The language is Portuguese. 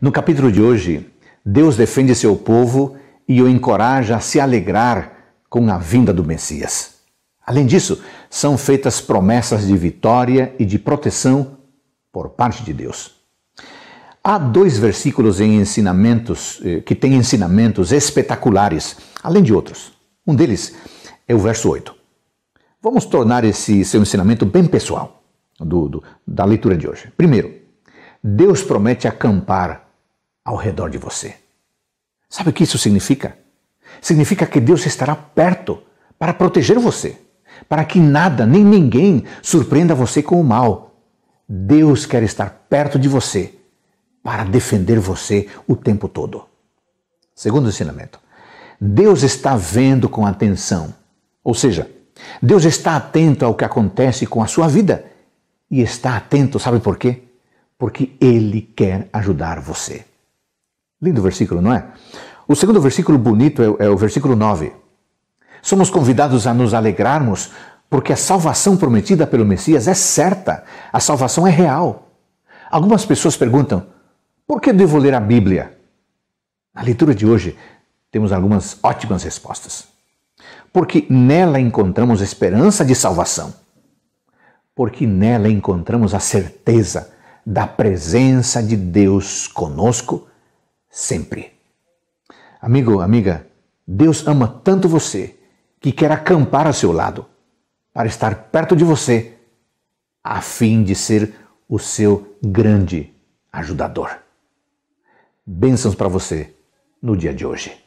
No capítulo de hoje, Deus defende seu povo e o encoraja a se alegrar com a vinda do Messias. Além disso, são feitas promessas de vitória e de proteção por parte de Deus. Há dois versículos em ensinamentos eh, que têm ensinamentos espetaculares, além de outros. Um deles é o verso 8. Vamos tornar esse seu ensinamento bem pessoal do, do, da leitura de hoje. Primeiro, Deus promete acampar ao redor de você. Sabe o que isso significa? Significa que Deus estará perto para proteger você, para que nada nem ninguém surpreenda você com o mal. Deus quer estar perto de você para defender você o tempo todo. Segundo ensinamento, Deus está vendo com atenção, ou seja, Deus está atento ao que acontece com a sua vida e está atento, sabe por quê? Porque Ele quer ajudar você. Lindo versículo, não é? O segundo versículo bonito é, é o versículo 9. Somos convidados a nos alegrarmos porque a salvação prometida pelo Messias é certa, a salvação é real. Algumas pessoas perguntam: por que devo ler a Bíblia? Na leitura de hoje, temos algumas ótimas respostas. Porque nela encontramos esperança de salvação. Porque nela encontramos a certeza da presença de Deus conosco sempre. Amigo, amiga, Deus ama tanto você que quer acampar ao seu lado, para estar perto de você, a fim de ser o seu grande ajudador. Bênçãos para você no dia de hoje.